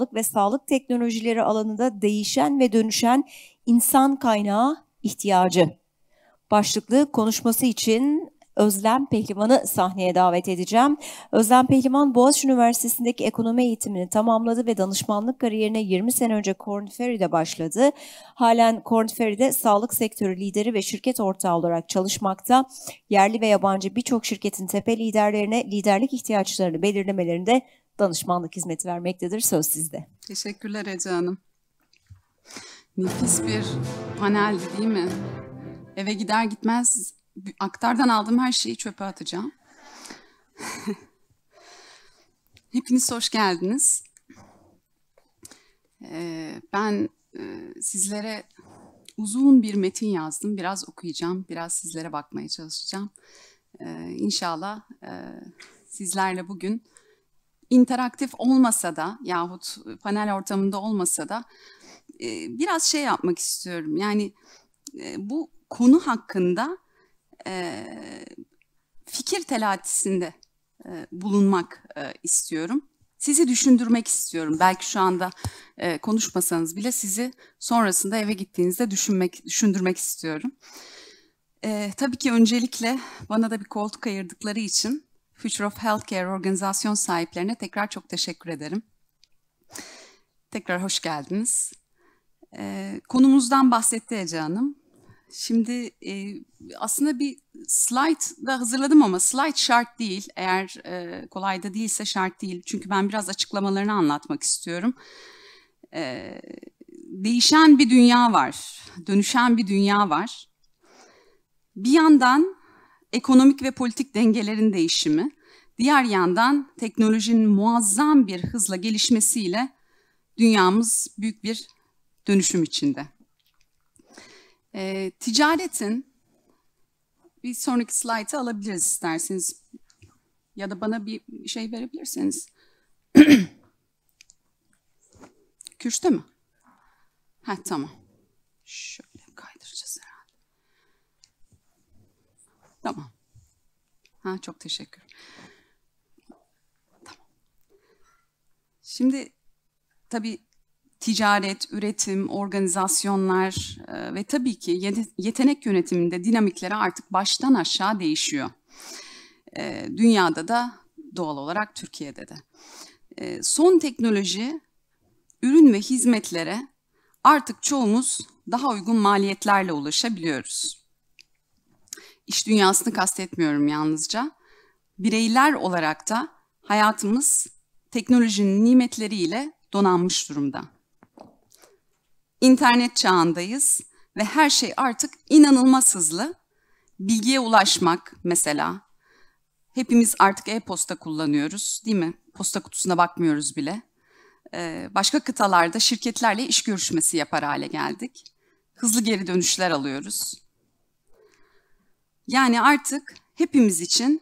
sağlık ve sağlık teknolojileri alanında değişen ve dönüşen insan kaynağı ihtiyacı. Başlıklı konuşması için Özlem Pehlivan'ı sahneye davet edeceğim. Özlem Pehlivan Boğaziçi Üniversitesi'ndeki ekonomi eğitimini tamamladı ve danışmanlık kariyerine 20 sene önce Korn Ferry'de başladı. Halen Korn Ferry'de sağlık sektörü lideri ve şirket ortağı olarak çalışmakta. Yerli ve yabancı birçok şirketin tepe liderlerine liderlik ihtiyaçlarını belirlemelerinde danışmanlık hizmeti vermektedir. Söz sizde. Teşekkürler Ece Hanım. Nefis bir paneldi değil mi? Eve gider gitmez aktardan aldığım her şeyi çöpe atacağım. Hepiniz hoş geldiniz. Ee, ben e, sizlere uzun bir metin yazdım. Biraz okuyacağım, biraz sizlere bakmaya çalışacağım. Ee, inşallah e, sizlerle bugün interaktif olmasa da yahut panel ortamında olmasa da e, biraz şey yapmak istiyorum. Yani e, bu konu hakkında e, fikir telatisinde bulunmak istiyorum. Sizi düşündürmek istiyorum. Belki şu anda konuşmasanız bile sizi sonrasında eve gittiğinizde düşünmek, düşündürmek istiyorum. E, tabii ki öncelikle bana da bir koltuk ayırdıkları için Future of Healthcare organizasyon sahiplerine tekrar çok teşekkür ederim. Tekrar hoş geldiniz. Ee, konumuzdan bahsetti Ece Hanım. Şimdi e, aslında bir slide da hazırladım ama slide şart değil. Eğer e, kolay da değilse şart değil. Çünkü ben biraz açıklamalarını anlatmak istiyorum. E, değişen bir dünya var. Dönüşen bir dünya var. Bir yandan ekonomik ve politik dengelerin değişimi, diğer yandan teknolojinin muazzam bir hızla gelişmesiyle dünyamız büyük bir dönüşüm içinde. E, ticaretin, bir sonraki slaytı alabiliriz isterseniz ya da bana bir şey verebilirseniz. Kürşte mi? Ha tamam. Şu. Tamam. Ha çok teşekkür. Tamam. Şimdi tabii ticaret, üretim, organizasyonlar e, ve tabii ki yetenek yönetiminde dinamikleri artık baştan aşağı değişiyor. E, dünyada da doğal olarak Türkiye'de de. E, son teknoloji ürün ve hizmetlere artık çoğumuz daha uygun maliyetlerle ulaşabiliyoruz iş dünyasını kastetmiyorum yalnızca. Bireyler olarak da hayatımız teknolojinin nimetleriyle donanmış durumda. İnternet çağındayız ve her şey artık inanılmaz hızlı. Bilgiye ulaşmak mesela. Hepimiz artık e-posta kullanıyoruz değil mi? Posta kutusuna bakmıyoruz bile. Ee, başka kıtalarda şirketlerle iş görüşmesi yapar hale geldik. Hızlı geri dönüşler alıyoruz. Yani artık hepimiz için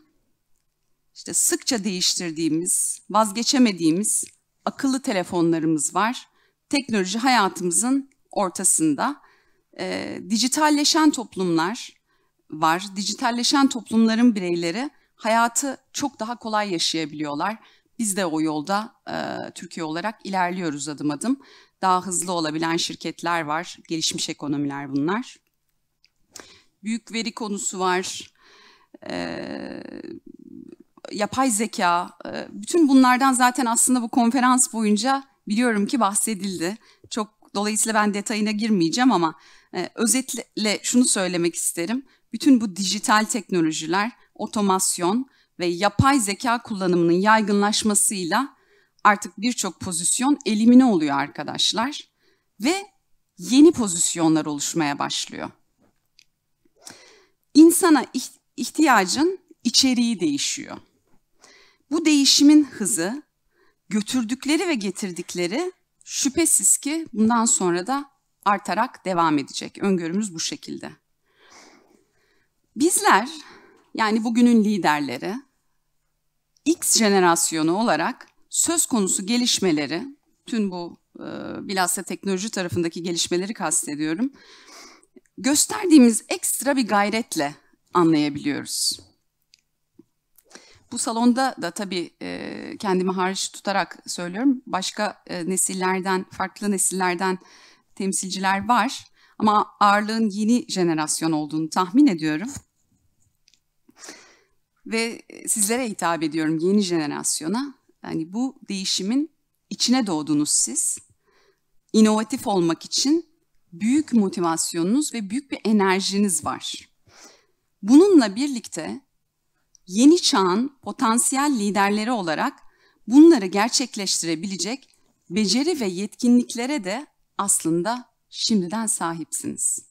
işte sıkça değiştirdiğimiz, vazgeçemediğimiz akıllı telefonlarımız var. Teknoloji hayatımızın ortasında. E, dijitalleşen toplumlar var. Dijitalleşen toplumların bireyleri hayatı çok daha kolay yaşayabiliyorlar. Biz de o yolda e, Türkiye olarak ilerliyoruz adım adım. Daha hızlı olabilen şirketler var, gelişmiş ekonomiler bunlar büyük veri konusu var, e, yapay zeka. E, bütün bunlardan zaten aslında bu konferans boyunca biliyorum ki bahsedildi. Çok dolayısıyla ben detayına girmeyeceğim ama e, özetle şunu söylemek isterim. Bütün bu dijital teknolojiler, otomasyon ve yapay zeka kullanımının yaygınlaşmasıyla artık birçok pozisyon elimine oluyor arkadaşlar ve yeni pozisyonlar oluşmaya başlıyor insana ihtiyacın içeriği değişiyor. Bu değişimin hızı, götürdükleri ve getirdikleri şüphesiz ki bundan sonra da artarak devam edecek. Öngörümüz bu şekilde. Bizler yani bugünün liderleri X jenerasyonu olarak söz konusu gelişmeleri, tüm bu e, bilhassa teknoloji tarafındaki gelişmeleri kastediyorum gösterdiğimiz ekstra bir gayretle anlayabiliyoruz. Bu salonda da tabii e, kendimi hariç tutarak söylüyorum. Başka e, nesillerden, farklı nesillerden temsilciler var. Ama ağırlığın yeni jenerasyon olduğunu tahmin ediyorum. Ve sizlere hitap ediyorum yeni jenerasyona. Yani bu değişimin içine doğdunuz siz. İnovatif olmak için büyük motivasyonunuz ve büyük bir enerjiniz var. Bununla birlikte yeni çağın potansiyel liderleri olarak bunları gerçekleştirebilecek beceri ve yetkinliklere de aslında şimdiden sahipsiniz.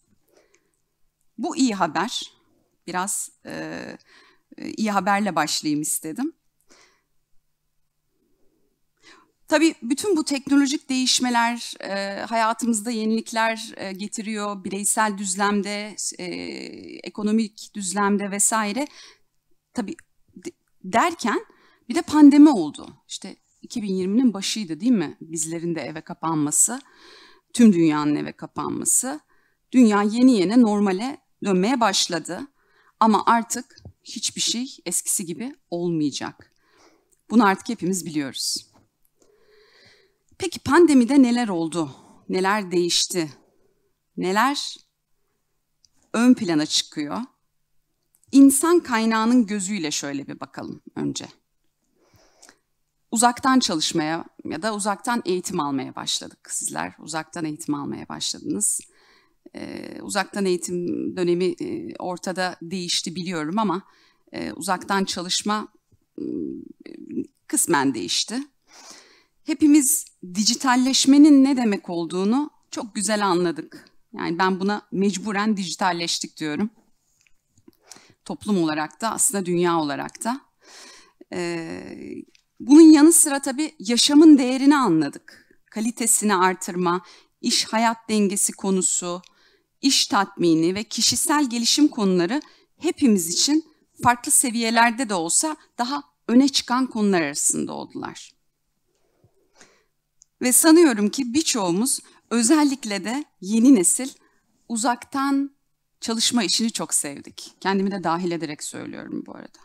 Bu iyi haber. Biraz e, iyi haberle başlayayım istedim. Tabii bütün bu teknolojik değişmeler e, hayatımızda yenilikler e, getiriyor. Bireysel düzlemde, e, ekonomik düzlemde vesaire. Tabii derken bir de pandemi oldu. İşte 2020'nin başıydı değil mi? Bizlerin de eve kapanması, tüm dünyanın eve kapanması. Dünya yeni yeni normale dönmeye başladı. Ama artık hiçbir şey eskisi gibi olmayacak. Bunu artık hepimiz biliyoruz. Peki pandemide neler oldu? Neler değişti? Neler ön plana çıkıyor? İnsan kaynağının gözüyle şöyle bir bakalım önce. Uzaktan çalışmaya ya da uzaktan eğitim almaya başladık sizler. Uzaktan eğitim almaya başladınız. Ee, uzaktan eğitim dönemi e, ortada değişti biliyorum ama e, uzaktan çalışma ıı, kısmen değişti hepimiz dijitalleşmenin ne demek olduğunu çok güzel anladık. Yani ben buna mecburen dijitalleştik diyorum. Toplum olarak da aslında dünya olarak da. Ee, bunun yanı sıra tabii yaşamın değerini anladık. Kalitesini artırma, iş hayat dengesi konusu, iş tatmini ve kişisel gelişim konuları hepimiz için farklı seviyelerde de olsa daha öne çıkan konular arasında oldular. Ve sanıyorum ki birçoğumuz özellikle de yeni nesil uzaktan çalışma işini çok sevdik. Kendimi de dahil ederek söylüyorum bu arada.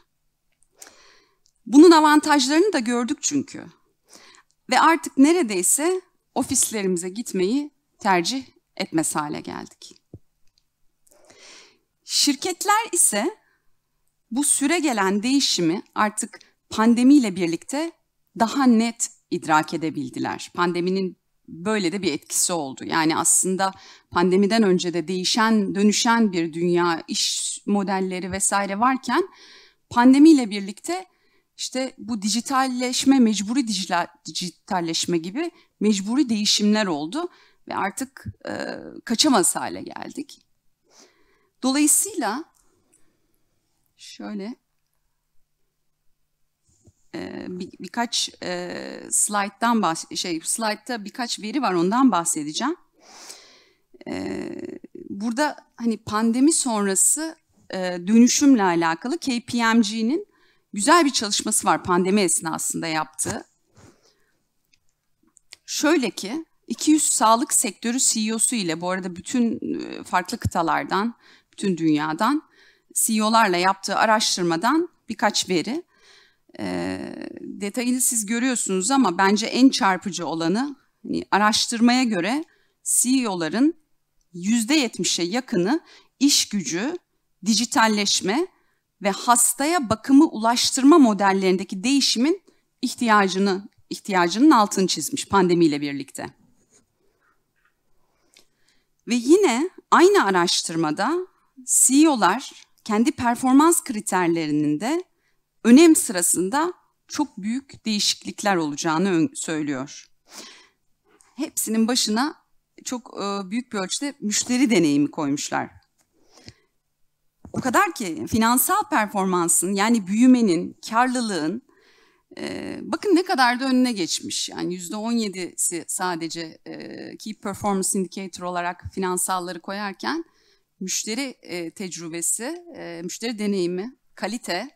Bunun avantajlarını da gördük çünkü. Ve artık neredeyse ofislerimize gitmeyi tercih etmez hale geldik. Şirketler ise bu süre gelen değişimi artık pandemiyle birlikte daha net idrak edebildiler. Pandeminin böyle de bir etkisi oldu. Yani aslında pandemiden önce de değişen, dönüşen bir dünya, iş modelleri vesaire varken pandemiyle birlikte işte bu dijitalleşme, mecburi dijital, dijitalleşme gibi mecburi değişimler oldu ve artık e, kaçamaz hale geldik. Dolayısıyla şöyle bir, birkaç e, slayttan bahs şey slaytta birkaç veri var ondan bahsedeceğim. E, burada hani pandemi sonrası e, dönüşümle alakalı KPMG'nin güzel bir çalışması var pandemi esnasında yaptığı. Şöyle ki 200 sağlık sektörü CEO'su ile bu arada bütün farklı kıtalardan, bütün dünyadan CEO'larla yaptığı araştırmadan birkaç veri. E, detayını siz görüyorsunuz ama bence en çarpıcı olanı hani araştırmaya göre CEO'ların %70'e yakını iş gücü, dijitalleşme ve hastaya bakımı ulaştırma modellerindeki değişimin ihtiyacını ihtiyacının altını çizmiş pandemiyle birlikte. Ve yine aynı araştırmada CEO'lar kendi performans kriterlerinin de önem sırasında çok büyük değişiklikler olacağını söylüyor. Hepsinin başına çok e, büyük bir ölçüde müşteri deneyimi koymuşlar. O kadar ki finansal performansın yani büyümenin, karlılığın e, bakın ne kadar da önüne geçmiş. Yani yüzde on yedisi sadece e, Key Performance Indicator olarak finansalları koyarken müşteri tecrübesi, müşteri deneyimi, kalite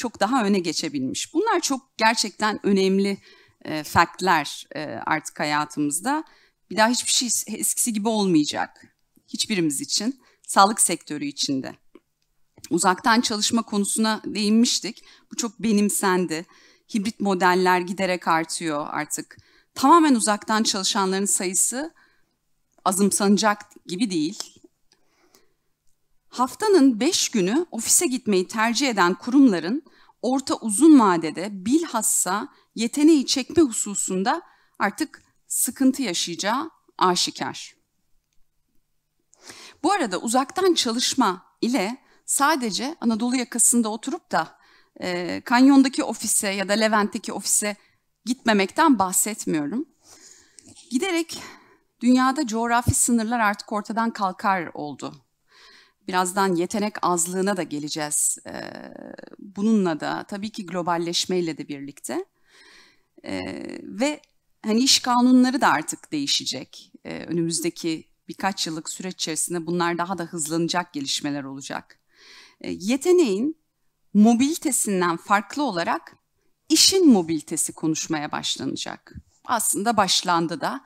çok daha öne geçebilmiş. Bunlar çok gerçekten önemli e, faktler e, artık hayatımızda. Bir daha hiçbir şey eskisi gibi olmayacak. Hiçbirimiz için, sağlık sektörü içinde. Uzaktan çalışma konusuna değinmiştik. Bu çok benimsendi. Hibrit modeller giderek artıyor artık. Tamamen uzaktan çalışanların sayısı azımsanacak gibi değil. Haftanın 5 günü ofise gitmeyi tercih eden kurumların orta uzun vadede bilhassa yeteneği çekme hususunda artık sıkıntı yaşayacağı aşikar. Bu arada uzaktan çalışma ile sadece Anadolu yakasında oturup da e, Kanyon'daki ofise ya da Levent'teki ofise gitmemekten bahsetmiyorum. Giderek dünyada coğrafi sınırlar artık ortadan kalkar oldu birazdan yetenek azlığına da geleceğiz. bununla da tabii ki globalleşmeyle de birlikte ve hani iş kanunları da artık değişecek. önümüzdeki birkaç yıllık süreç içerisinde bunlar daha da hızlanacak gelişmeler olacak. yeteneğin mobilitesinden farklı olarak işin mobilitesi konuşmaya başlanacak. Aslında başlandı da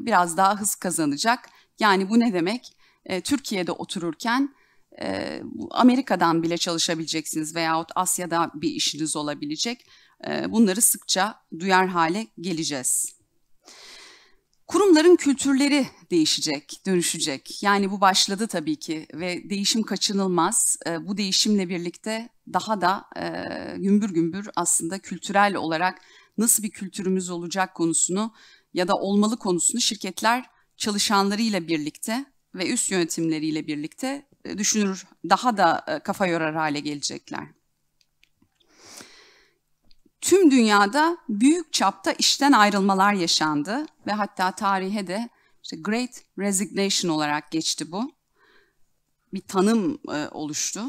biraz daha hız kazanacak. Yani bu ne demek? e, Türkiye'de otururken e, Amerika'dan bile çalışabileceksiniz veyahut Asya'da bir işiniz olabilecek. E, bunları sıkça duyar hale geleceğiz. Kurumların kültürleri değişecek, dönüşecek. Yani bu başladı tabii ki ve değişim kaçınılmaz. E, bu değişimle birlikte daha da e, gümbür gümbür aslında kültürel olarak nasıl bir kültürümüz olacak konusunu ya da olmalı konusunu şirketler çalışanlarıyla birlikte ve üst yönetimleriyle birlikte e, düşünür, daha da e, kafa yorar hale gelecekler. Tüm dünyada büyük çapta işten ayrılmalar yaşandı ve hatta tarihe de işte Great Resignation olarak geçti bu. Bir tanım e, oluştu.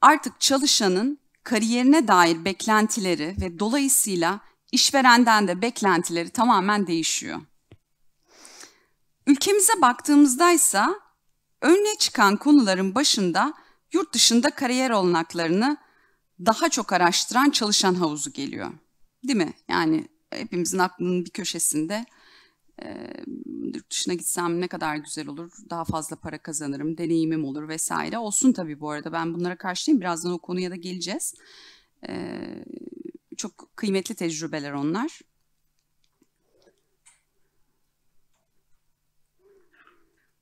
Artık çalışanın kariyerine dair beklentileri ve dolayısıyla işverenden de beklentileri tamamen değişiyor. Ülkemize baktığımızda ise önüne çıkan konuların başında yurt dışında kariyer olanaklarını daha çok araştıran çalışan havuzu geliyor. Değil mi? Yani hepimizin aklının bir köşesinde yurt dışına gitsem ne kadar güzel olur, daha fazla para kazanırım, deneyimim olur vesaire. Olsun tabii bu arada ben bunlara karşıyım. Birazdan o konuya da geleceğiz. çok kıymetli tecrübeler onlar.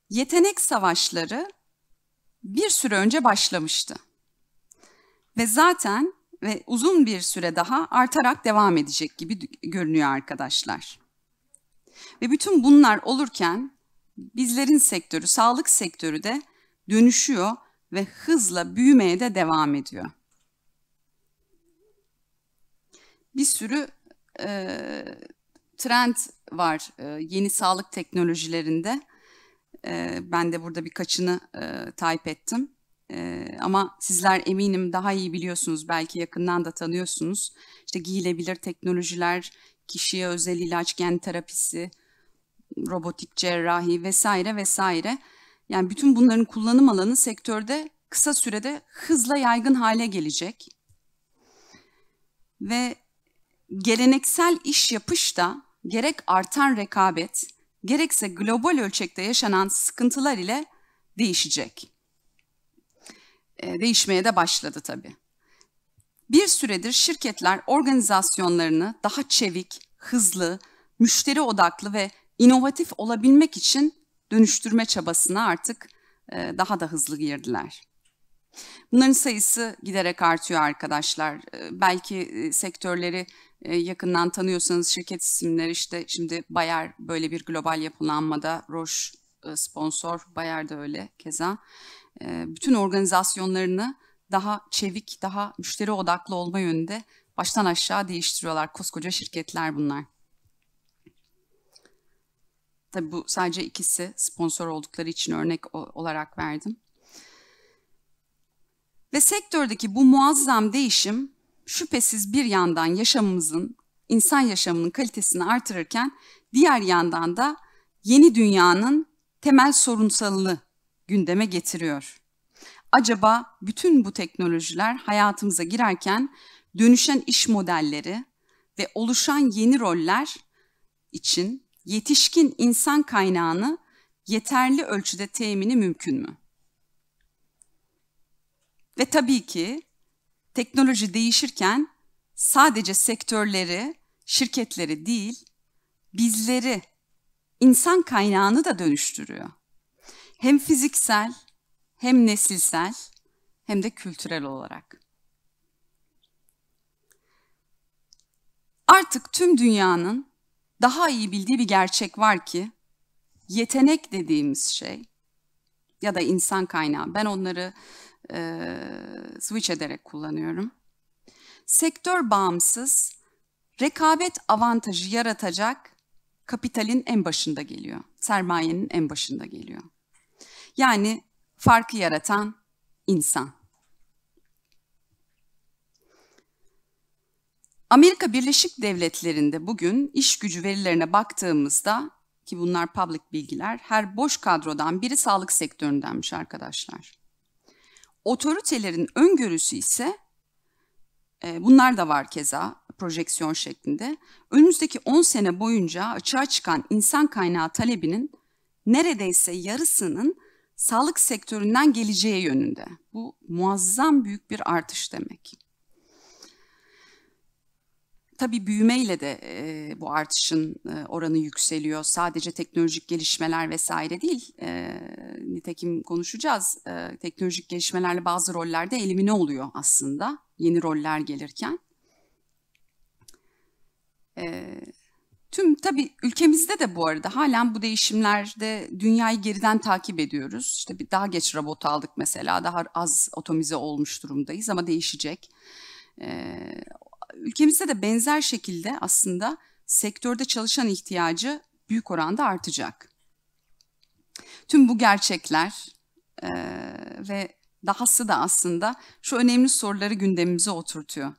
yetenek savaşları bir süre önce başlamıştı. Ve zaten ve uzun bir süre daha artarak devam edecek gibi görünüyor arkadaşlar. Ve bütün bunlar olurken bizlerin sektörü, sağlık sektörü de dönüşüyor ve hızla büyümeye de devam ediyor. Bir sürü e, trend var e, yeni sağlık teknolojilerinde e, ben de burada birkaçını e, type ettim. E, ama sizler eminim daha iyi biliyorsunuz, belki yakından da tanıyorsunuz. İşte giyilebilir teknolojiler, kişiye özel ilaç, gen terapisi, robotik cerrahi vesaire vesaire. Yani bütün bunların kullanım alanı sektörde kısa sürede hızla yaygın hale gelecek. Ve geleneksel iş yapış da gerek artan rekabet, gerekse global ölçekte yaşanan sıkıntılar ile değişecek. Ee, değişmeye de başladı tabii. Bir süredir şirketler organizasyonlarını daha çevik, hızlı, müşteri odaklı ve inovatif olabilmek için dönüştürme çabasına artık e, daha da hızlı girdiler. Bunların sayısı giderek artıyor arkadaşlar. E, belki e, sektörleri e, yakından tanıyorsanız şirket isimleri işte şimdi Bayer böyle bir global yapılanmada Roche e, sponsor Bayer de öyle keza. E, bütün organizasyonlarını daha çevik, daha müşteri odaklı olma yönünde baştan aşağı değiştiriyorlar. Koskoca şirketler bunlar. Tabi bu sadece ikisi sponsor oldukları için örnek olarak verdim. Ve sektördeki bu muazzam değişim şüphesiz bir yandan yaşamımızın, insan yaşamının kalitesini artırırken diğer yandan da yeni dünyanın temel sorunsalını gündeme getiriyor. Acaba bütün bu teknolojiler hayatımıza girerken dönüşen iş modelleri ve oluşan yeni roller için yetişkin insan kaynağını yeterli ölçüde temini mümkün mü? Ve tabii ki teknoloji değişirken sadece sektörleri, şirketleri değil, bizleri, insan kaynağını da dönüştürüyor. Hem fiziksel, hem nesilsel, hem de kültürel olarak. Artık tüm dünyanın daha iyi bildiği bir gerçek var ki yetenek dediğimiz şey ya da insan kaynağı ben onları e, switch ederek kullanıyorum. Sektör bağımsız, rekabet avantajı yaratacak kapitalin en başında geliyor. Sermayenin en başında geliyor. Yani farkı yaratan insan. Amerika Birleşik Devletleri'nde bugün iş gücü verilerine baktığımızda ki bunlar public bilgiler, her boş kadrodan biri sağlık sektöründenmiş arkadaşlar. Otoritelerin öngörüsü ise e, bunlar da var keza projeksiyon şeklinde. Önümüzdeki 10 sene boyunca açığa çıkan insan kaynağı talebinin neredeyse yarısının sağlık sektöründen geleceği yönünde. Bu muazzam büyük bir artış demek tabii büyümeyle de e, bu artışın e, oranı yükseliyor. Sadece teknolojik gelişmeler vesaire değil. E, nitekim konuşacağız. E, teknolojik gelişmelerle bazı rollerde elimine oluyor aslında. Yeni roller gelirken. E, tüm tabii ülkemizde de bu arada halen bu değişimlerde dünyayı geriden takip ediyoruz. İşte bir daha geç robot aldık mesela. Daha az otomize olmuş durumdayız ama değişecek. E, ülkemizde de benzer şekilde aslında sektörde çalışan ihtiyacı büyük oranda artacak. Tüm bu gerçekler e, ve dahası da aslında şu önemli soruları gündemimize oturtuyor.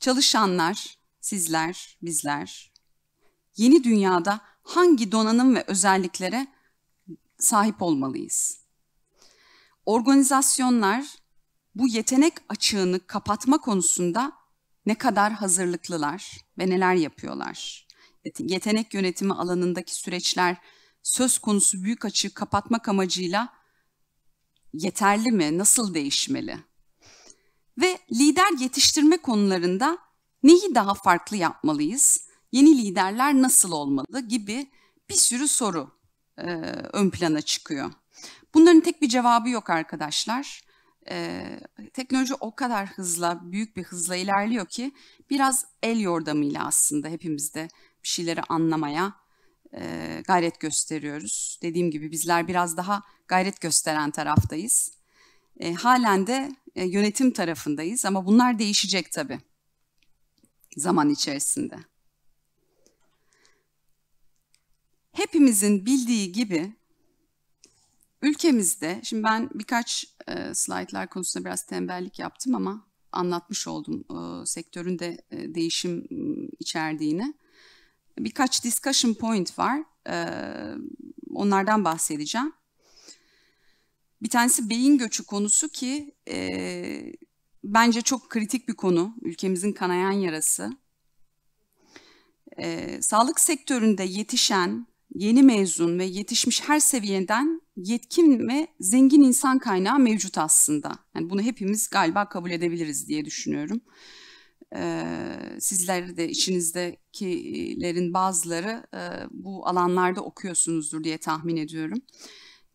Çalışanlar, sizler, bizler yeni dünyada hangi donanım ve özelliklere sahip olmalıyız? Organizasyonlar bu yetenek açığını kapatma konusunda ne kadar hazırlıklılar ve neler yapıyorlar? Yetenek yönetimi alanındaki süreçler söz konusu büyük açığı kapatmak amacıyla yeterli mi? Nasıl değişmeli? Ve lider yetiştirme konularında neyi daha farklı yapmalıyız? Yeni liderler nasıl olmalı gibi bir sürü soru e, ön plana çıkıyor. Bunların tek bir cevabı yok arkadaşlar e, teknoloji o kadar hızla, büyük bir hızla ilerliyor ki biraz el yordamıyla aslında hepimizde bir şeyleri anlamaya e, gayret gösteriyoruz. Dediğim gibi bizler biraz daha gayret gösteren taraftayız. E, halen de e, yönetim tarafındayız ama bunlar değişecek tabii zaman içerisinde. Hepimizin bildiği gibi Ülkemizde, şimdi ben birkaç e, slaytlar konusunda biraz tembellik yaptım ama anlatmış oldum e, sektörün de e, değişim ıı, içerdiğini. Birkaç discussion point var. E, onlardan bahsedeceğim. Bir tanesi beyin göçü konusu ki e, bence çok kritik bir konu. Ülkemizin kanayan yarası. E, sağlık sektöründe yetişen yeni mezun ve yetişmiş her seviyeden yetkin ve zengin insan kaynağı mevcut aslında. Yani bunu hepimiz galiba kabul edebiliriz diye düşünüyorum. Ee, sizler de içinizdekilerin bazıları e, bu alanlarda okuyorsunuzdur diye tahmin ediyorum.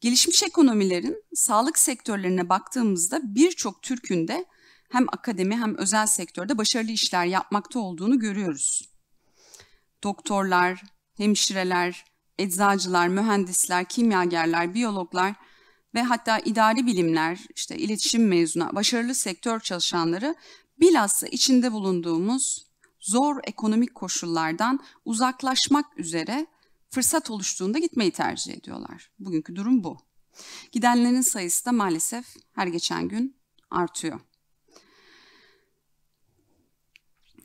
Gelişmiş ekonomilerin sağlık sektörlerine baktığımızda birçok Türk'ün de hem akademi hem özel sektörde başarılı işler yapmakta olduğunu görüyoruz. Doktorlar, hemşireler, eczacılar, mühendisler, kimyagerler, biyologlar ve hatta idari bilimler, işte iletişim mezunu, başarılı sektör çalışanları bilhassa içinde bulunduğumuz zor ekonomik koşullardan uzaklaşmak üzere fırsat oluştuğunda gitmeyi tercih ediyorlar. Bugünkü durum bu. Gidenlerin sayısı da maalesef her geçen gün artıyor.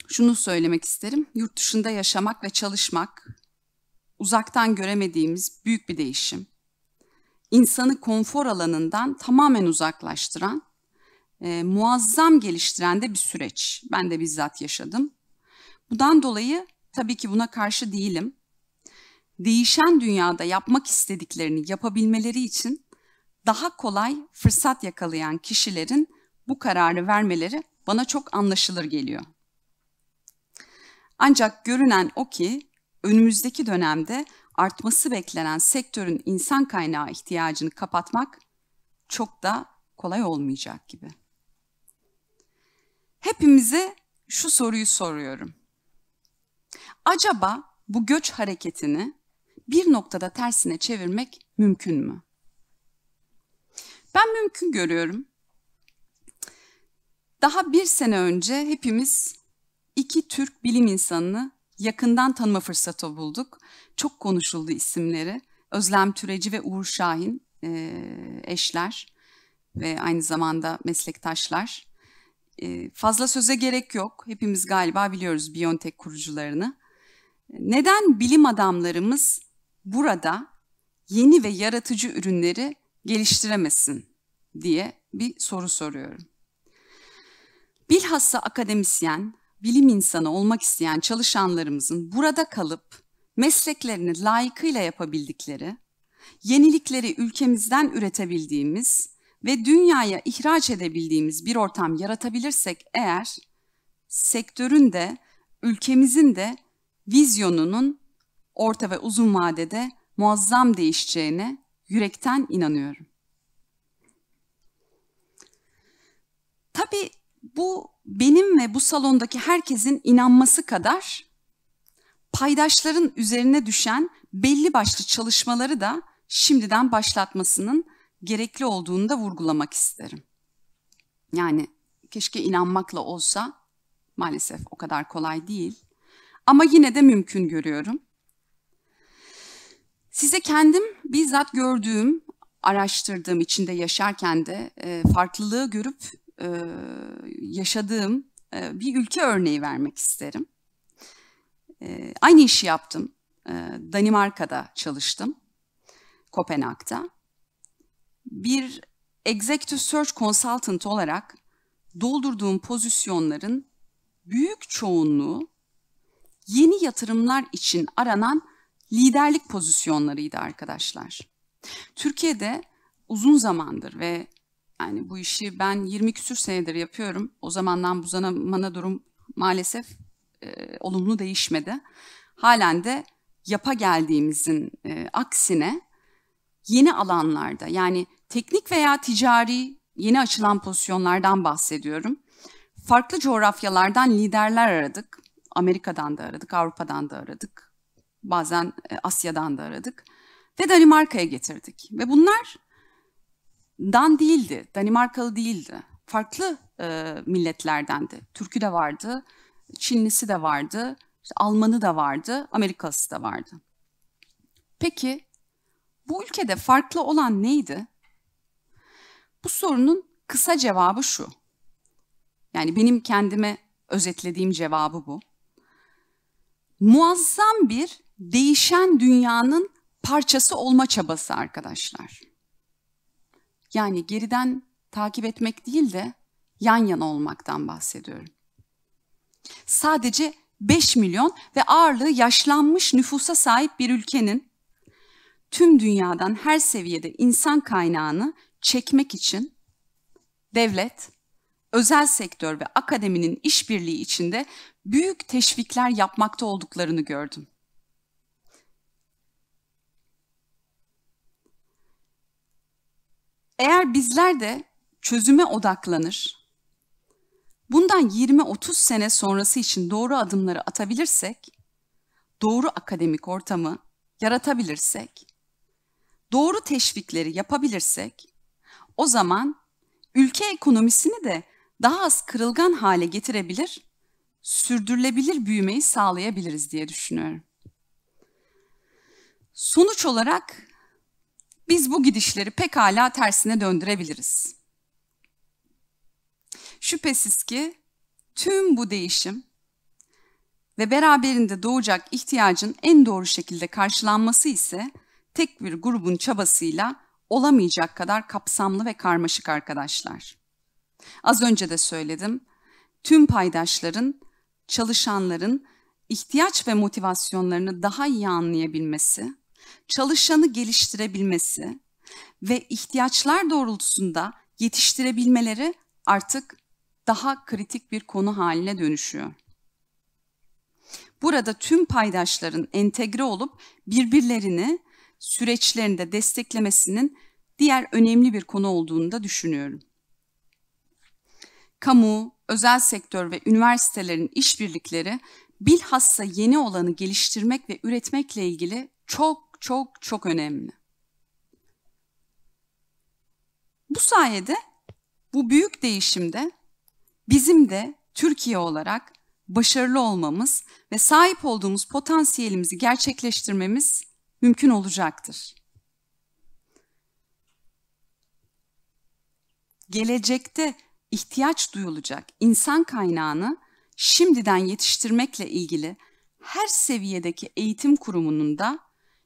Şunu söylemek isterim. Yurt dışında yaşamak ve çalışmak uzaktan göremediğimiz büyük bir değişim. İnsanı konfor alanından tamamen uzaklaştıran, e, muazzam geliştiren de bir süreç. Ben de bizzat yaşadım. Bundan dolayı tabii ki buna karşı değilim. Değişen dünyada yapmak istediklerini yapabilmeleri için daha kolay fırsat yakalayan kişilerin bu kararı vermeleri bana çok anlaşılır geliyor. Ancak görünen o ki önümüzdeki dönemde artması beklenen sektörün insan kaynağı ihtiyacını kapatmak çok da kolay olmayacak gibi. Hepimize şu soruyu soruyorum. Acaba bu göç hareketini bir noktada tersine çevirmek mümkün mü? Ben mümkün görüyorum. Daha bir sene önce hepimiz iki Türk bilim insanını yakından tanıma fırsatı bulduk. Çok konuşuldu isimleri. Özlem Türeci ve Uğur Şahin e, eşler ve aynı zamanda meslektaşlar. E, fazla söze gerek yok. Hepimiz galiba biliyoruz Biontech kurucularını. Neden bilim adamlarımız burada yeni ve yaratıcı ürünleri geliştiremesin diye bir soru soruyorum. Bilhassa akademisyen, bilim insanı olmak isteyen çalışanlarımızın burada kalıp mesleklerini layıkıyla yapabildikleri, yenilikleri ülkemizden üretebildiğimiz ve dünyaya ihraç edebildiğimiz bir ortam yaratabilirsek eğer sektörün de ülkemizin de vizyonunun orta ve uzun vadede muazzam değişeceğine yürekten inanıyorum. Tabii bu benim ve bu salondaki herkesin inanması kadar paydaşların üzerine düşen belli başlı çalışmaları da şimdiden başlatmasının gerekli olduğunu da vurgulamak isterim. Yani keşke inanmakla olsa maalesef o kadar kolay değil ama yine de mümkün görüyorum. Size kendim bizzat gördüğüm, araştırdığım içinde yaşarken de e, farklılığı görüp e, yaşadığım e, bir ülke örneği vermek isterim. E, aynı işi yaptım. E, Danimarka'da çalıştım. Kopenhag'da. Bir executive search consultant olarak doldurduğum pozisyonların büyük çoğunluğu yeni yatırımlar için aranan liderlik pozisyonlarıydı arkadaşlar. Türkiye'de uzun zamandır ve yani bu işi ben 20 küsür senedir yapıyorum. O zamandan bu zamana durum maalesef e, olumlu değişmedi. Halen de yapa geldiğimizin e, aksine yeni alanlarda yani teknik veya ticari yeni açılan pozisyonlardan bahsediyorum. Farklı coğrafyalardan liderler aradık. Amerika'dan da aradık, Avrupa'dan da aradık. Bazen e, Asya'dan da aradık ve Danimarka'ya getirdik. Ve bunlar dan değildi, Danimarkalı değildi. Farklı e, milletlerdendi. Türkü de vardı, Çinlisi de vardı, işte Almanı da vardı, Amerikalısı da vardı. Peki bu ülkede farklı olan neydi? Bu sorunun kısa cevabı şu. Yani benim kendime özetlediğim cevabı bu. Muazzam bir değişen dünyanın parçası olma çabası arkadaşlar. Yani geriden takip etmek değil de yan yana olmaktan bahsediyorum. Sadece 5 milyon ve ağırlığı yaşlanmış nüfusa sahip bir ülkenin tüm dünyadan her seviyede insan kaynağını çekmek için devlet, özel sektör ve akademinin işbirliği içinde büyük teşvikler yapmakta olduklarını gördüm. Eğer bizler de çözüme odaklanır, bundan 20-30 sene sonrası için doğru adımları atabilirsek, doğru akademik ortamı yaratabilirsek, doğru teşvikleri yapabilirsek, o zaman ülke ekonomisini de daha az kırılgan hale getirebilir, sürdürülebilir büyümeyi sağlayabiliriz diye düşünüyorum. Sonuç olarak biz bu gidişleri pekala tersine döndürebiliriz. Şüphesiz ki tüm bu değişim ve beraberinde doğacak ihtiyacın en doğru şekilde karşılanması ise tek bir grubun çabasıyla olamayacak kadar kapsamlı ve karmaşık arkadaşlar. Az önce de söyledim. Tüm paydaşların, çalışanların ihtiyaç ve motivasyonlarını daha iyi anlayabilmesi, çalışanı geliştirebilmesi ve ihtiyaçlar doğrultusunda yetiştirebilmeleri artık daha kritik bir konu haline dönüşüyor. Burada tüm paydaşların entegre olup birbirlerini süreçlerinde desteklemesinin diğer önemli bir konu olduğunu da düşünüyorum. Kamu, özel sektör ve üniversitelerin işbirlikleri bilhassa yeni olanı geliştirmek ve üretmekle ilgili çok çok çok önemli. Bu sayede bu büyük değişimde bizim de Türkiye olarak başarılı olmamız ve sahip olduğumuz potansiyelimizi gerçekleştirmemiz mümkün olacaktır. Gelecekte ihtiyaç duyulacak insan kaynağını şimdiden yetiştirmekle ilgili her seviyedeki eğitim kurumunun da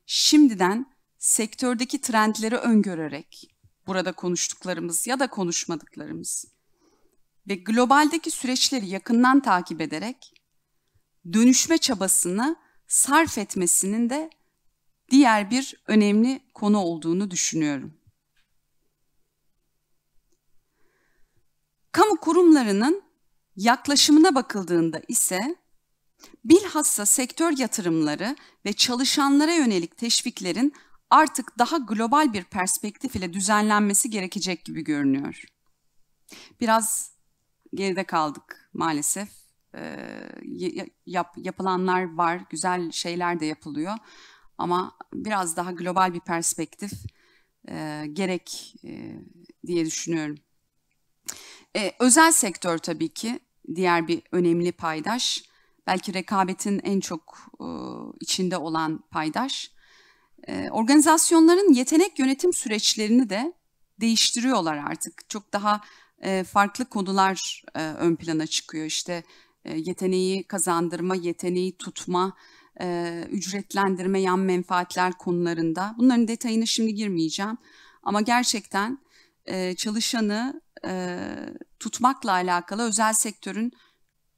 şimdiden sektördeki trendleri öngörerek burada konuştuklarımız ya da konuşmadıklarımız ve globaldeki süreçleri yakından takip ederek dönüşme çabasını sarf etmesinin de diğer bir önemli konu olduğunu düşünüyorum. Kamu kurumlarının yaklaşımına bakıldığında ise Bilhassa sektör yatırımları ve çalışanlara yönelik teşviklerin artık daha global bir perspektif ile düzenlenmesi gerekecek gibi görünüyor. Biraz geride kaldık maalesef. Ee, yap, yapılanlar var, güzel şeyler de yapılıyor. Ama biraz daha global bir perspektif e, gerek e, diye düşünüyorum. E, özel sektör tabii ki diğer bir önemli paydaş belki rekabetin en çok e, içinde olan paydaş. E, organizasyonların yetenek yönetim süreçlerini de değiştiriyorlar artık. Çok daha e, farklı konular ön plana çıkıyor. İşte yeteneği kazandırma, yeteneği tutma, ücretlendirme, yan menfaatler konularında. Bunların detayını şimdi girmeyeceğim. Ama gerçekten çalışanı tutmakla alakalı özel sektörün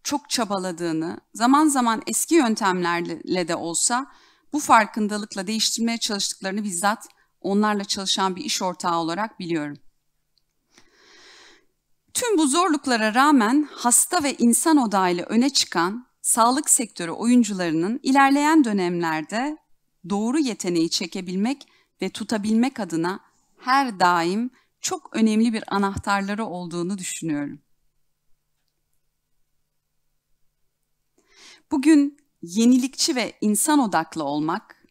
çok çabaladığını, zaman zaman eski yöntemlerle de olsa bu farkındalıkla değiştirmeye çalıştıklarını bizzat onlarla çalışan bir iş ortağı olarak biliyorum. Tüm bu zorluklara rağmen hasta ve insan odağıyla öne çıkan sağlık sektörü oyuncularının ilerleyen dönemlerde doğru yeteneği çekebilmek ve tutabilmek adına her daim çok önemli bir anahtarları olduğunu düşünüyorum. Bugün yenilikçi ve insan odaklı olmak,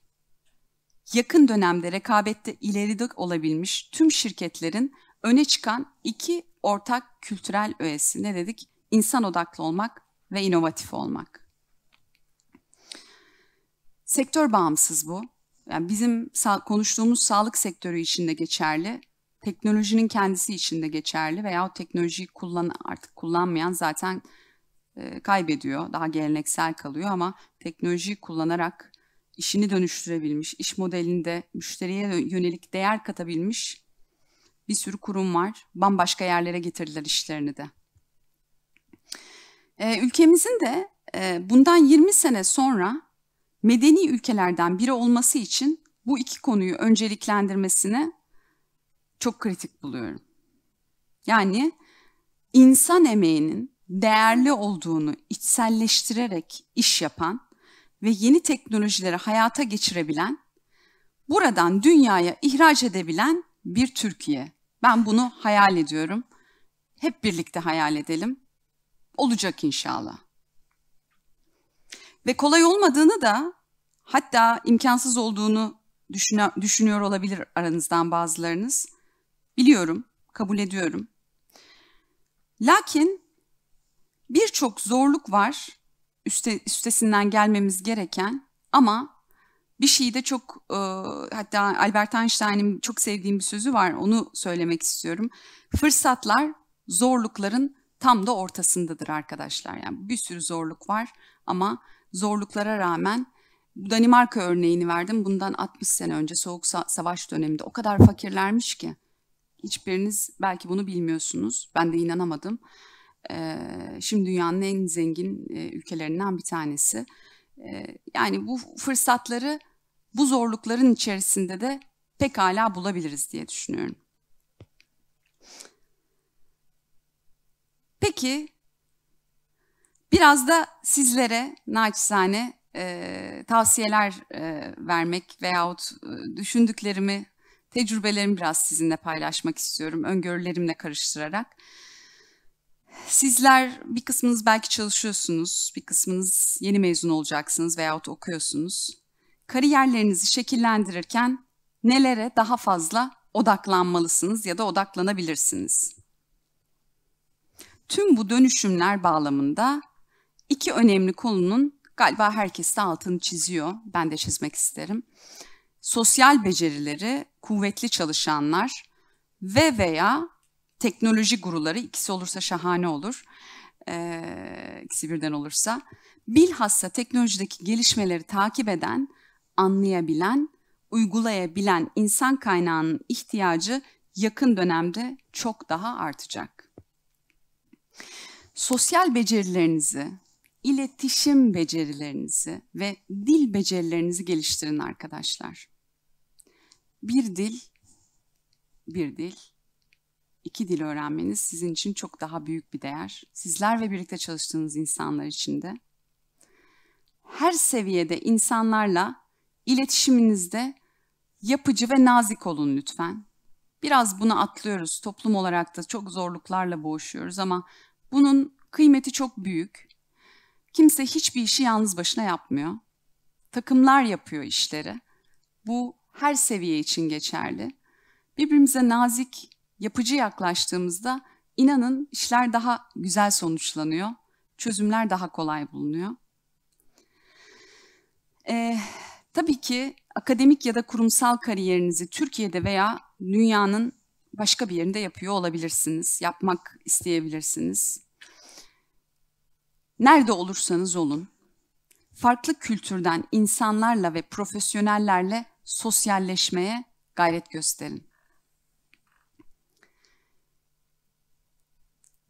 yakın dönemde rekabette ileride olabilmiş tüm şirketlerin öne çıkan iki ortak kültürel öğesi ne dedik? İnsan odaklı olmak ve inovatif olmak. Sektör bağımsız bu. Yani bizim konuştuğumuz sağlık sektörü içinde geçerli, teknolojinin kendisi içinde geçerli veya o teknolojiyi kullan artık kullanmayan zaten e, kaybediyor. Daha geleneksel kalıyor ama teknolojiyi kullanarak işini dönüştürebilmiş, iş modelinde müşteriye yönelik değer katabilmiş bir sürü kurum var. Bambaşka yerlere getirdiler işlerini de. E, ülkemizin de e, bundan 20 sene sonra medeni ülkelerden biri olması için bu iki konuyu önceliklendirmesini çok kritik buluyorum. Yani insan emeğinin değerli olduğunu içselleştirerek iş yapan ve yeni teknolojileri hayata geçirebilen, buradan dünyaya ihraç edebilen bir Türkiye. Ben bunu hayal ediyorum. Hep birlikte hayal edelim. Olacak inşallah. Ve kolay olmadığını da hatta imkansız olduğunu düşüne, düşünüyor olabilir aranızdan bazılarınız. Biliyorum, kabul ediyorum. Lakin Birçok zorluk var üste, üstesinden gelmemiz gereken ama bir şeyi de çok e, hatta Albert Einstein'in çok sevdiğim bir sözü var onu söylemek istiyorum. Fırsatlar zorlukların tam da ortasındadır arkadaşlar. Yani bir sürü zorluk var ama zorluklara rağmen Danimarka örneğini verdim. Bundan 60 sene önce soğuk savaş döneminde o kadar fakirlermiş ki hiçbiriniz belki bunu bilmiyorsunuz. Ben de inanamadım. E, şimdi dünyanın en zengin e, ülkelerinden bir tanesi. E, yani bu fırsatları bu zorlukların içerisinde de pekala bulabiliriz diye düşünüyorum. Peki biraz da sizlere naçizane e, tavsiyeler e, vermek veyahut e, düşündüklerimi, tecrübelerimi biraz sizinle paylaşmak istiyorum. Öngörülerimle karıştırarak. Sizler bir kısmınız belki çalışıyorsunuz, bir kısmınız yeni mezun olacaksınız veyahut okuyorsunuz. Kariyerlerinizi şekillendirirken nelere daha fazla odaklanmalısınız ya da odaklanabilirsiniz? Tüm bu dönüşümler bağlamında iki önemli konunun galiba herkes de altını çiziyor. Ben de çizmek isterim. Sosyal becerileri kuvvetli çalışanlar ve veya teknoloji guruları ikisi olursa şahane olur. Ee, ikisi birden olursa. Bilhassa teknolojideki gelişmeleri takip eden, anlayabilen, uygulayabilen insan kaynağının ihtiyacı yakın dönemde çok daha artacak. Sosyal becerilerinizi, iletişim becerilerinizi ve dil becerilerinizi geliştirin arkadaşlar. Bir dil, bir dil iki dil öğrenmeniz sizin için çok daha büyük bir değer. Sizler ve birlikte çalıştığınız insanlar için de. Her seviyede insanlarla iletişiminizde yapıcı ve nazik olun lütfen. Biraz bunu atlıyoruz. Toplum olarak da çok zorluklarla boğuşuyoruz ama bunun kıymeti çok büyük. Kimse hiçbir işi yalnız başına yapmıyor. Takımlar yapıyor işleri. Bu her seviye için geçerli. Birbirimize nazik yapıcı yaklaştığımızda inanın işler daha güzel sonuçlanıyor. Çözümler daha kolay bulunuyor. Ee, tabii ki akademik ya da kurumsal kariyerinizi Türkiye'de veya dünyanın başka bir yerinde yapıyor olabilirsiniz. Yapmak isteyebilirsiniz. Nerede olursanız olun, farklı kültürden insanlarla ve profesyonellerle sosyalleşmeye gayret gösterin.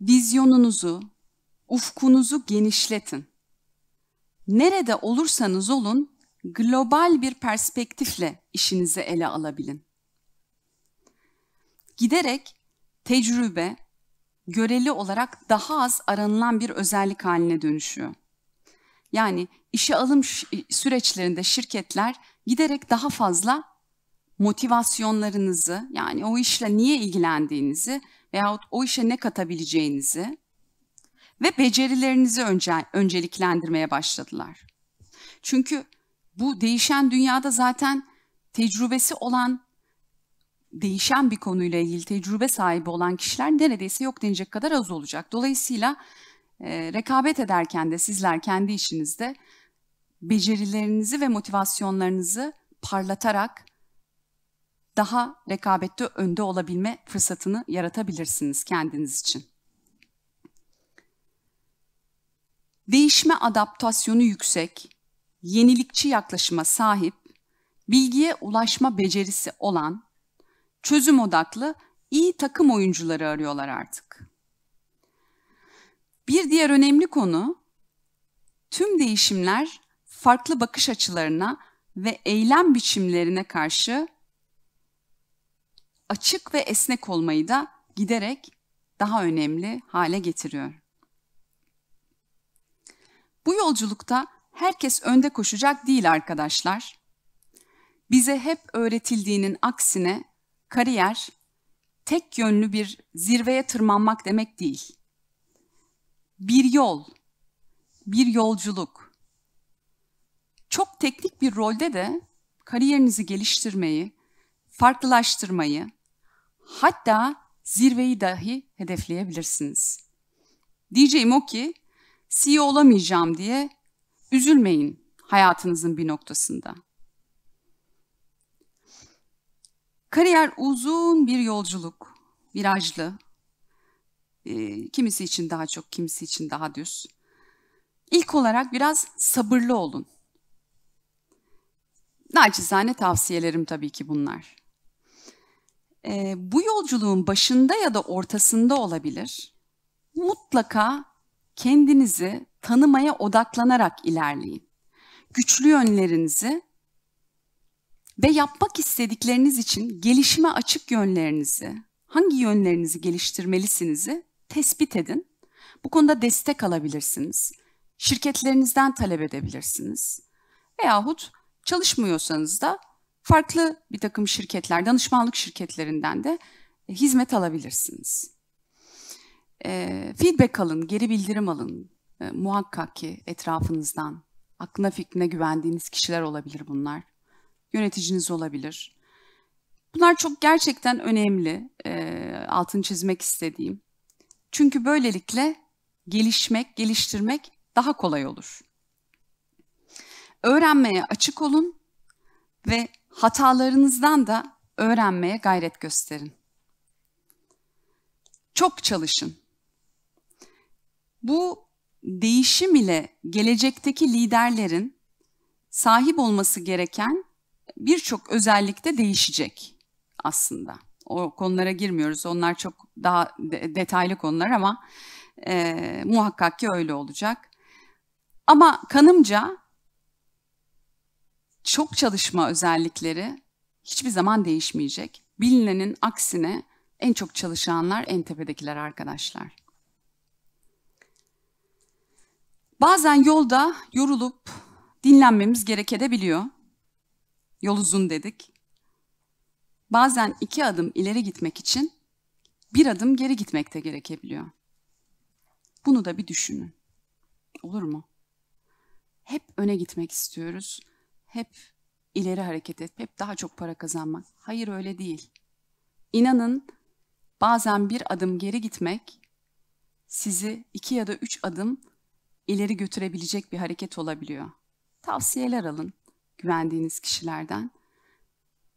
vizyonunuzu, ufkunuzu genişletin. Nerede olursanız olun, global bir perspektifle işinizi ele alabilin. Giderek tecrübe, göreli olarak daha az aranılan bir özellik haline dönüşüyor. Yani işe alım e, süreçlerinde şirketler giderek daha fazla motivasyonlarınızı yani o işle niye ilgilendiğinizi veyahut o işe ne katabileceğinizi ve becerilerinizi önce, önceliklendirmeye başladılar. Çünkü bu değişen dünyada zaten tecrübesi olan, değişen bir konuyla ilgili tecrübe sahibi olan kişiler neredeyse yok denecek kadar az olacak. Dolayısıyla e, rekabet ederken de sizler kendi işinizde becerilerinizi ve motivasyonlarınızı parlatarak daha rekabette önde olabilme fırsatını yaratabilirsiniz kendiniz için. Değişme adaptasyonu yüksek, yenilikçi yaklaşıma sahip, bilgiye ulaşma becerisi olan, çözüm odaklı iyi takım oyuncuları arıyorlar artık. Bir diğer önemli konu tüm değişimler farklı bakış açılarına ve eylem biçimlerine karşı açık ve esnek olmayı da giderek daha önemli hale getiriyor. Bu yolculukta herkes önde koşacak değil arkadaşlar. Bize hep öğretildiğinin aksine kariyer tek yönlü bir zirveye tırmanmak demek değil. Bir yol, bir yolculuk. Çok teknik bir rolde de kariyerinizi geliştirmeyi, farklılaştırmayı, hatta zirveyi dahi hedefleyebilirsiniz. Diyeceğim o ki, CEO olamayacağım diye üzülmeyin hayatınızın bir noktasında. Kariyer uzun bir yolculuk, virajlı. E, kimisi için daha çok, kimisi için daha düz. İlk olarak biraz sabırlı olun. Naçizane tavsiyelerim tabii ki bunlar e, bu yolculuğun başında ya da ortasında olabilir. Mutlaka kendinizi tanımaya odaklanarak ilerleyin. Güçlü yönlerinizi ve yapmak istedikleriniz için gelişime açık yönlerinizi, hangi yönlerinizi geliştirmelisinizi tespit edin. Bu konuda destek alabilirsiniz. Şirketlerinizden talep edebilirsiniz. Veyahut çalışmıyorsanız da farklı bir takım şirketler, danışmanlık şirketlerinden de e, hizmet alabilirsiniz. E, feedback alın, geri bildirim alın. E, muhakkak ki etrafınızdan, aklına fikrine güvendiğiniz kişiler olabilir bunlar. Yöneticiniz olabilir. Bunlar çok gerçekten önemli, e, altını çizmek istediğim. Çünkü böylelikle gelişmek, geliştirmek daha kolay olur. Öğrenmeye açık olun ve hatalarınızdan da öğrenmeye gayret gösterin. Çok çalışın. Bu değişim ile gelecekteki liderlerin sahip olması gereken birçok özellikte değişecek aslında. O konulara girmiyoruz. Onlar çok daha detaylı konular ama e, muhakkak ki öyle olacak. Ama kanımca çok çalışma özellikleri hiçbir zaman değişmeyecek. Bilinenin aksine en çok çalışanlar en tepedekiler arkadaşlar. Bazen yolda yorulup dinlenmemiz gerekebiliyor. Yol uzun dedik. Bazen iki adım ileri gitmek için bir adım geri gitmek de gerekebiliyor. Bunu da bir düşünün. Olur mu? Hep öne gitmek istiyoruz hep ileri hareket et, hep daha çok para kazanmak. Hayır öyle değil. İnanın bazen bir adım geri gitmek sizi iki ya da üç adım ileri götürebilecek bir hareket olabiliyor. Tavsiyeler alın güvendiğiniz kişilerden.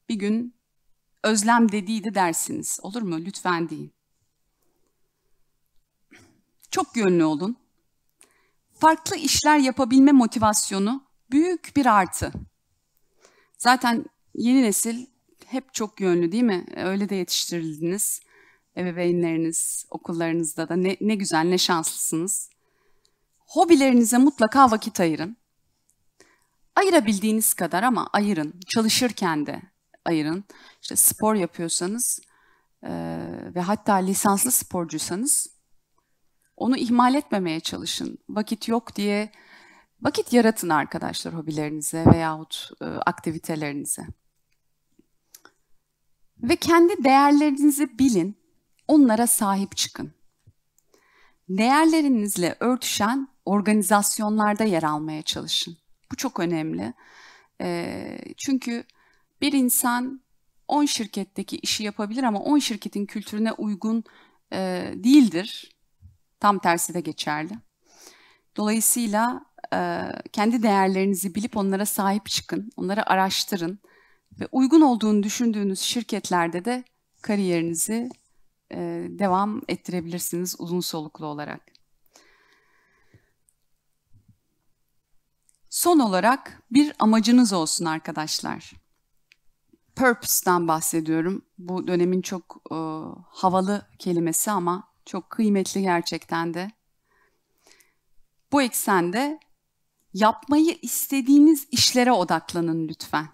Bir gün özlem dediydi dersiniz. Olur mu? Lütfen deyin. Çok yönlü olun. Farklı işler yapabilme motivasyonu büyük bir artı. Zaten yeni nesil hep çok yönlü değil mi? E, öyle de yetiştirildiniz. Ebeveynleriniz, okullarınızda da ne, ne güzel, ne şanslısınız. Hobilerinize mutlaka vakit ayırın. Ayırabildiğiniz kadar ama ayırın. Çalışırken de ayırın. İşte spor yapıyorsanız e, ve hatta lisanslı sporcuysanız onu ihmal etmemeye çalışın. Vakit yok diye Vakit yaratın arkadaşlar hobilerinize veyahut e, aktivitelerinize. Ve kendi değerlerinizi bilin, onlara sahip çıkın. Değerlerinizle örtüşen organizasyonlarda yer almaya çalışın. Bu çok önemli. E, çünkü bir insan 10 şirketteki işi yapabilir ama 10 şirketin kültürüne uygun e, değildir. Tam tersi de geçerli. Dolayısıyla kendi değerlerinizi bilip onlara sahip çıkın, onları araştırın ve uygun olduğunu düşündüğünüz şirketlerde de kariyerinizi devam ettirebilirsiniz uzun soluklu olarak. Son olarak bir amacınız olsun arkadaşlar. Purpose'dan bahsediyorum. Bu dönemin çok e, havalı kelimesi ama çok kıymetli gerçekten de. Bu eksende yapmayı istediğiniz işlere odaklanın lütfen.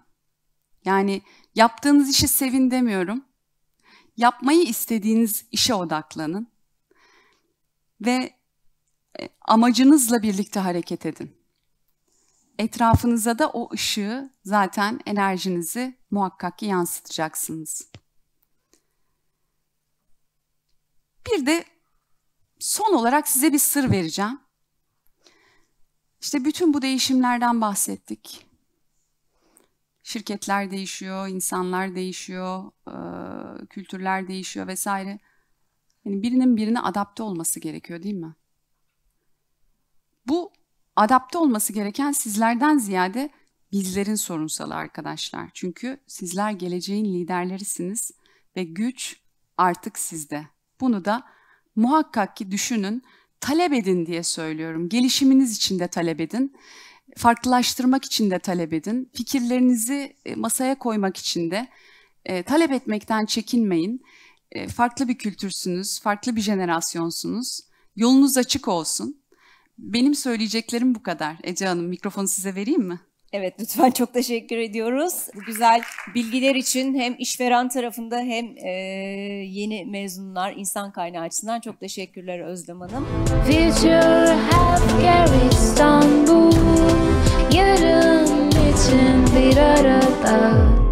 Yani yaptığınız işi sevin demiyorum. Yapmayı istediğiniz işe odaklanın ve e, amacınızla birlikte hareket edin. Etrafınıza da o ışığı zaten enerjinizi muhakkak ki yansıtacaksınız. Bir de son olarak size bir sır vereceğim. İşte bütün bu değişimlerden bahsettik. Şirketler değişiyor, insanlar değişiyor, e, kültürler değişiyor vesaire. Yani birinin birine adapte olması gerekiyor değil mi? Bu adapte olması gereken sizlerden ziyade bizlerin sorunsalı arkadaşlar. Çünkü sizler geleceğin liderlerisiniz ve güç artık sizde. Bunu da muhakkak ki düşünün talep edin diye söylüyorum. Gelişiminiz için de talep edin. Farklılaştırmak için de talep edin. Fikirlerinizi e, masaya koymak için de e, talep etmekten çekinmeyin. E, farklı bir kültürsünüz, farklı bir jenerasyonsunuz. Yolunuz açık olsun. Benim söyleyeceklerim bu kadar. Ece Hanım mikrofonu size vereyim mi? Evet lütfen çok teşekkür ediyoruz. Bu güzel bilgiler için hem işveren tarafında hem e, yeni mezunlar insan kaynağı açısından çok teşekkürler Özlem Hanım. Future Healthcare İstanbul Yarın için bir arada